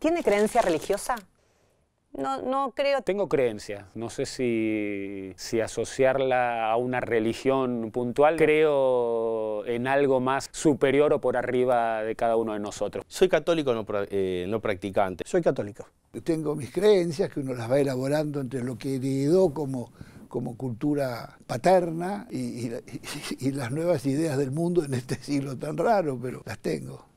¿Tiene creencia religiosa? No, no creo. Tengo creencia. No sé si, si, asociarla a una religión puntual. Creo en algo más superior o por arriba de cada uno de nosotros. Soy católico no, eh, no practicante. Soy católico. Tengo mis creencias que uno las va elaborando entre lo que heredó como como cultura paterna y, las nuevas ideas del mundo en este siglo tan raro, pero las tengo.